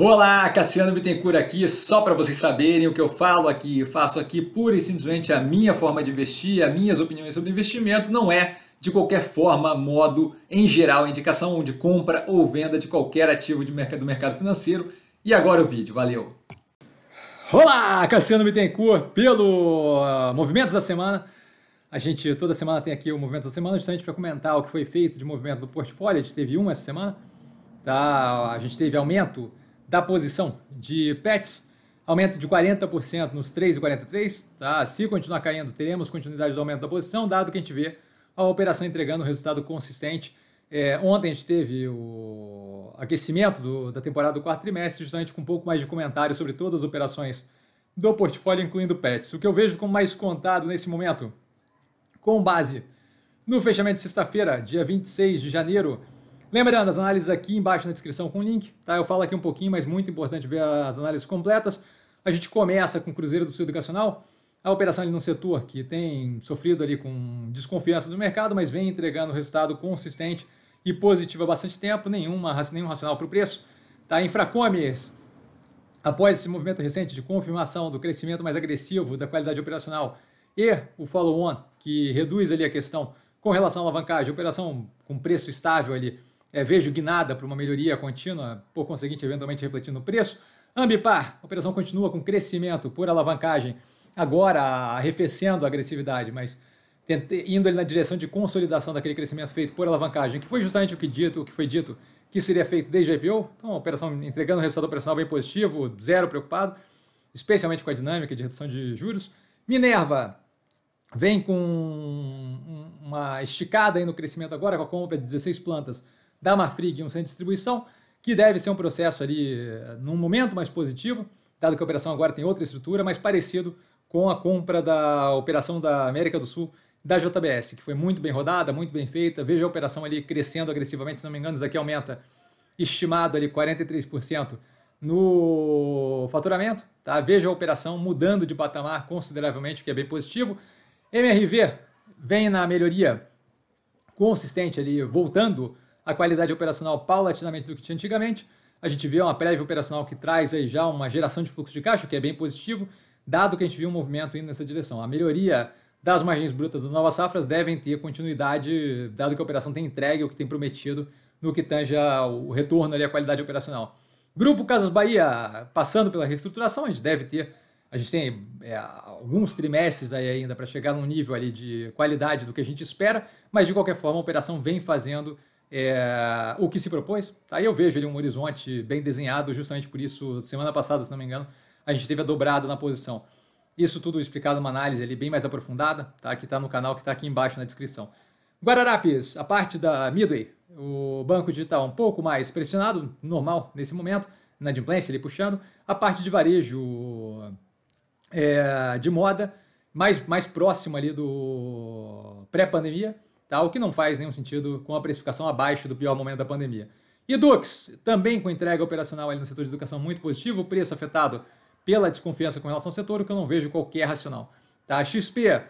Olá, Cassiano Bittencourt aqui, só para vocês saberem o que eu falo aqui, eu faço aqui pura e simplesmente a minha forma de investir, as minhas opiniões sobre investimento, não é de qualquer forma, modo, em geral, indicação de compra ou venda de qualquer ativo de mercado, do mercado financeiro. E agora o vídeo, valeu! Olá, Cassiano Bittencourt, pelo ah, Movimentos da Semana. A gente toda semana tem aqui o Movimento da Semana, justamente para comentar o que foi feito de movimento do portfólio. A gente teve um essa semana, tá? a gente teve aumento da posição de pets. Aumento de 40% nos 3,43%. e tá? Se continuar caindo, teremos continuidade do aumento da posição, dado que a gente vê a operação entregando um resultado consistente. É, ontem a gente teve o aquecimento do, da temporada do quarto trimestre, justamente com um pouco mais de comentário sobre todas as operações do portfólio, incluindo pets. O que eu vejo como mais contado nesse momento, com base no fechamento de sexta-feira, dia 26 de janeiro, Lembrando, as análises aqui embaixo na descrição com o link, tá? Eu falo aqui um pouquinho, mas muito importante ver as análises completas. A gente começa com o Cruzeiro do Sul Educacional, a operação ali num setor que tem sofrido ali com desconfiança do mercado, mas vem entregando resultado consistente e positivo há bastante tempo, nenhuma, nenhum racional para o preço. Tá? Infracomes, após esse movimento recente de confirmação do crescimento mais agressivo da qualidade operacional e o follow-on, que reduz ali a questão com relação à alavancagem, operação com preço estável ali, é, vejo guinada para uma melhoria contínua, por conseguinte, eventualmente refletindo no preço. Ambipar, a operação continua com crescimento por alavancagem, agora arrefecendo a agressividade, mas indo ali na direção de consolidação daquele crescimento feito por alavancagem, que foi justamente o que, dito, o que foi dito que seria feito desde a IPO. Então, a operação entregando um resultado operacional bem positivo, zero preocupado, especialmente com a dinâmica de redução de juros. Minerva vem com uma esticada aí no crescimento agora, com a compra de 16 plantas da Marfrig em um centro de distribuição, que deve ser um processo ali, eh, num momento mais positivo, dado que a operação agora tem outra estrutura, mas parecido com a compra da operação da América do Sul da JBS, que foi muito bem rodada, muito bem feita. Veja a operação ali crescendo agressivamente, se não me engano, isso aqui aumenta estimado ali 43% no faturamento. Tá? Veja a operação mudando de patamar consideravelmente, o que é bem positivo. MRV vem na melhoria consistente ali, voltando a qualidade operacional paulatinamente do que tinha antigamente. A gente vê uma prévia operacional que traz aí já uma geração de fluxo de caixa, que é bem positivo, dado que a gente viu um movimento indo nessa direção. A melhoria das margens brutas das novas safras devem ter continuidade, dado que a operação tem entregue o que tem prometido no que tange o retorno ali à qualidade operacional. Grupo Casas Bahia passando pela reestruturação, a gente deve ter, a gente tem é, alguns trimestres aí ainda para chegar num nível ali de qualidade do que a gente espera, mas de qualquer forma a operação vem fazendo é, o que se propôs. Aí tá? eu vejo ali um horizonte bem desenhado, justamente por isso, semana passada, se não me engano, a gente teve a dobrada na posição. Isso tudo explicado uma análise ali bem mais aprofundada, tá? que está no canal, que está aqui embaixo na descrição. Guararapes, a parte da Midway, o banco digital um pouco mais pressionado, normal nesse momento, na adimplência ele puxando. A parte de varejo é, de moda, mais, mais próximo ali do pré-pandemia, tá? o que não faz nenhum sentido com a precificação abaixo do pior momento da pandemia. E Dux, também com entrega operacional ali no setor de educação muito positivo, o preço afetado pela desconfiança com relação ao setor, o que eu não vejo qualquer racional. Tá? XP,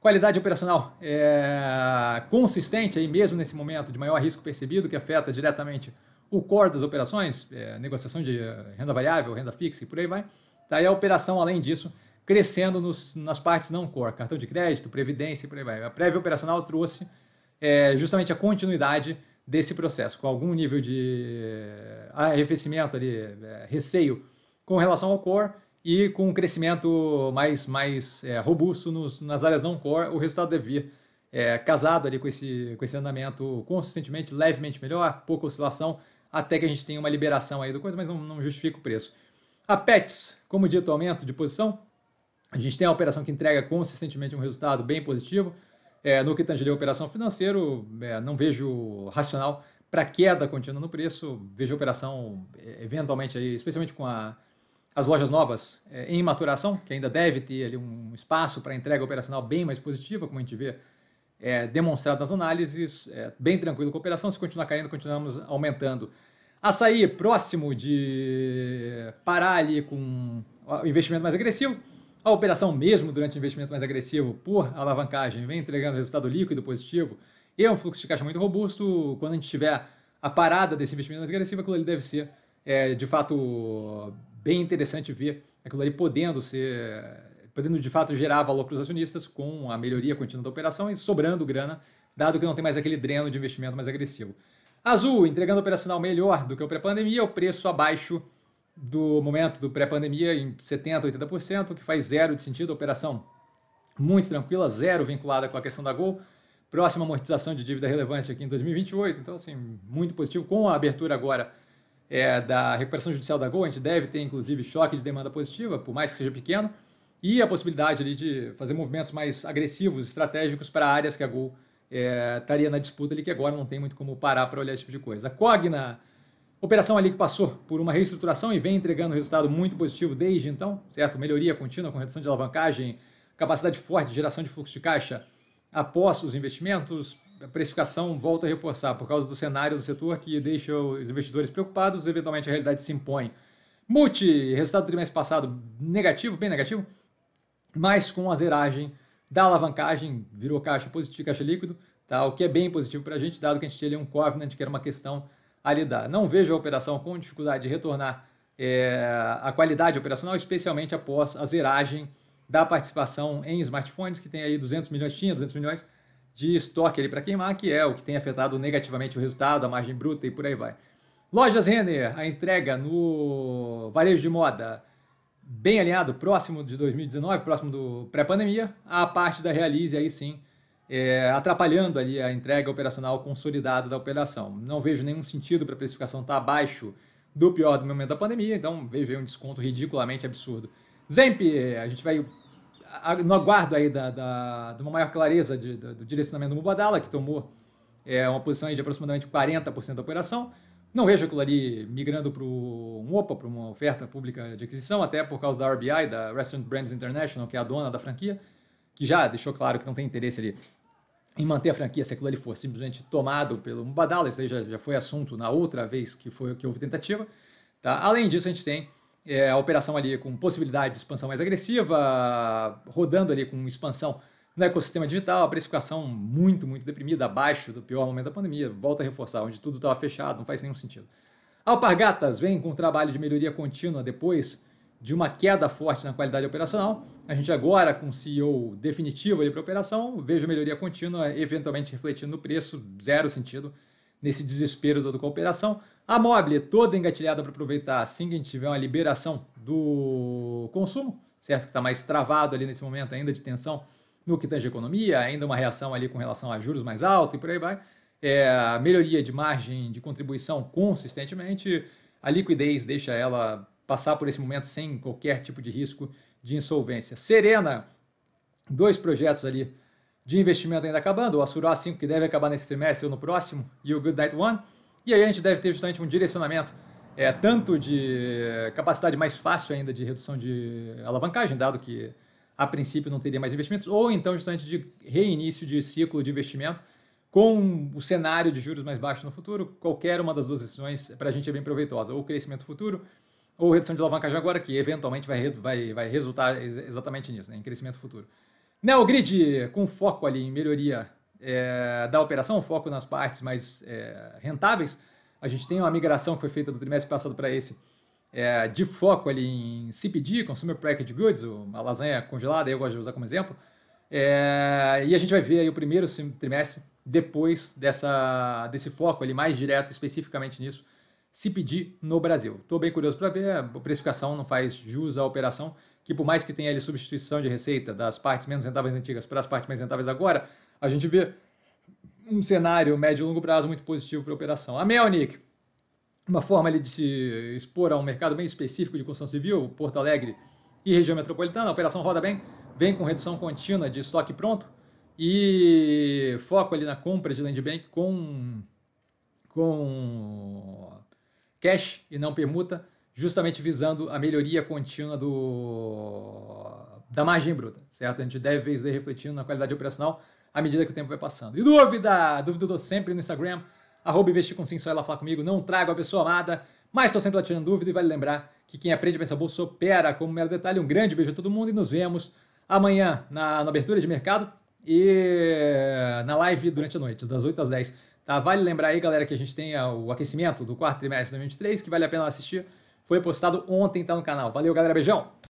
qualidade operacional é consistente aí mesmo nesse momento de maior risco percebido, que afeta diretamente o core das operações, é, negociação de eh, renda variável, renda fixa e por aí vai. Tá? E a operação, além disso, crescendo nos, nas partes não core, cartão de crédito, previdência e por aí vai. A prévia operacional trouxe é justamente a continuidade desse processo, com algum nível de eh, arrefecimento ali, é, receio com relação ao core e com um crescimento mais, mais é, robusto nos, nas áreas não core, o resultado deve é vir é, casado ali com esse, com esse andamento consistentemente, levemente melhor, pouca oscilação, até que a gente tenha uma liberação aí do coisa, mas não, não justifica o preço. A PETS, como dito, aumento de posição. A gente tem a operação que entrega consistentemente um resultado bem positivo, é, no que tange a operação financeira, é, não vejo racional para queda contínua no preço. Vejo operação, é, eventualmente, aí, especialmente com a, as lojas novas é, em maturação, que ainda deve ter ali um espaço para entrega operacional bem mais positiva, como a gente vê é, demonstrado nas análises. É, bem tranquilo com a operação. Se continuar caindo, continuamos aumentando. Açaí próximo de parar ali com investimento mais agressivo. A operação, mesmo durante o investimento mais agressivo por alavancagem, vem entregando resultado líquido positivo e é um fluxo de caixa muito robusto. Quando a gente tiver a parada desse investimento mais agressivo, aquilo ali deve ser, é, de fato, bem interessante ver aquilo ali podendo ser, podendo de fato gerar valor para os acionistas com a melhoria contínua da operação e sobrando grana, dado que não tem mais aquele dreno de investimento mais agressivo. Azul entregando operacional melhor do que o pré-pandemia, o preço abaixo do momento do pré-pandemia em 70%, 80%, que faz zero de sentido a operação. Muito tranquila, zero vinculada com a questão da Gol. Próxima amortização de dívida relevante aqui em 2028, então assim, muito positivo. Com a abertura agora é, da recuperação judicial da Gol, a gente deve ter inclusive choque de demanda positiva, por mais que seja pequeno, e a possibilidade ali de fazer movimentos mais agressivos, estratégicos para áreas que a Gol é, estaria na disputa ali, que agora não tem muito como parar para olhar esse tipo de coisa. A Cogna Operação ali que passou por uma reestruturação e vem entregando resultado muito positivo desde então, certo? Melhoria contínua com redução de alavancagem, capacidade forte de geração de fluxo de caixa após os investimentos, a precificação volta a reforçar por causa do cenário do setor que deixa os investidores preocupados, eventualmente a realidade se impõe. Multi, resultado do trimestre passado negativo, bem negativo, mas com a zeragem da alavancagem, virou caixa positivo, caixa líquido, tá? o que é bem positivo para a gente, dado que a gente tinha ali um covenant, que era uma questão a lidar. Não vejo a operação com dificuldade de retornar é, a qualidade operacional, especialmente após a zeragem da participação em smartphones, que tem aí 200 milhões, tinha 200 milhões de estoque ali para queimar, que é o que tem afetado negativamente o resultado, a margem bruta e por aí vai. Lojas Renner, a entrega no varejo de moda bem alinhado, próximo de 2019, próximo do pré-pandemia. A parte da Realize aí sim é, atrapalhando ali a entrega operacional consolidada da operação. Não vejo nenhum sentido para a precificação estar tá abaixo do pior do momento da pandemia, então vejo aí um desconto ridiculamente absurdo. Zemp, a gente vai no aguardo aí da, da, de uma maior clareza de, do, do direcionamento do Mubadala, que tomou é, uma posição de aproximadamente 40% da operação. Não vejo aquilo ali migrando para um OPA, para uma oferta pública de aquisição, até por causa da RBI, da Restaurant Brands International, que é a dona da franquia, que já deixou claro que não tem interesse ali em manter a franquia se aquilo ali for simplesmente tomado pelo Mubadala, isso aí já, já foi assunto na outra vez que, foi, que houve tentativa. Tá? Além disso, a gente tem é, a operação ali com possibilidade de expansão mais agressiva, rodando ali com expansão no ecossistema digital, a precificação muito, muito deprimida, abaixo do pior momento da pandemia, volta a reforçar, onde tudo estava fechado, não faz nenhum sentido. Alpargatas vem com um trabalho de melhoria contínua depois de uma queda forte na qualidade operacional. A gente agora, com o CEO definitivo para a operação, vejo melhoria contínua, eventualmente refletindo no preço, zero sentido nesse desespero todo com a operação. A Mobile toda engatilhada para aproveitar assim que a gente tiver uma liberação do consumo, certo? Que está mais travado ali nesse momento ainda de tensão no que tange economia, ainda uma reação ali com relação a juros mais altos e por aí vai. É, melhoria de margem de contribuição consistentemente. A liquidez deixa ela passar por esse momento sem qualquer tipo de risco de insolvência. Serena, dois projetos ali de investimento ainda acabando, o Assurá 5 que deve acabar nesse trimestre ou no próximo e o Good Night One. E aí a gente deve ter justamente um direcionamento é, tanto de capacidade mais fácil ainda de redução de alavancagem, dado que a princípio não teria mais investimentos, ou então justamente de reinício de ciclo de investimento com o cenário de juros mais baixos no futuro. Qualquer uma das duas decisões é para a gente é bem proveitosa, ou crescimento futuro ou redução de alavancagem agora, que eventualmente vai, vai, vai resultar exatamente nisso, né, em crescimento futuro. Neogrid, com foco ali em melhoria é, da operação, foco nas partes mais é, rentáveis. A gente tem uma migração que foi feita do trimestre passado para esse, é, de foco ali em CPD, Consumer Packaged Goods, uma lasanha congelada, eu gosto de usar como exemplo. É, e a gente vai ver aí o primeiro trimestre, depois dessa, desse foco ali mais direto especificamente nisso, se pedir no Brasil. Estou bem curioso para ver, a precificação não faz jus à operação, que por mais que tenha ali substituição de receita das partes menos rentáveis antigas para as partes mais rentáveis agora, a gente vê um cenário médio e longo prazo muito positivo para a operação. A Melnick, uma forma ali de se expor a um mercado bem específico de construção civil, Porto Alegre e região metropolitana, a operação roda bem, vem com redução contínua de estoque pronto e foco ali na compra de land bank com, com cash e não permuta, justamente visando a melhoria contínua do, da margem bruta, certo? A gente deve ver refletindo na qualidade operacional à medida que o tempo vai passando. E dúvida? Dúvida eu dou sempre no Instagram, arroba investir com sim, só ela falar comigo, não trago a pessoa amada, mas estou sempre lá tirando dúvida e vale lembrar que quem aprende a pensar bolsa opera como um mero detalhe. Um grande beijo a todo mundo e nos vemos amanhã na, na abertura de mercado e na live durante a noite, das 8 às 10 Tá? Vale lembrar aí, galera, que a gente tem ah, o aquecimento do quarto trimestre de 2023, que vale a pena assistir. Foi postado ontem, tá no canal. Valeu, galera. Beijão!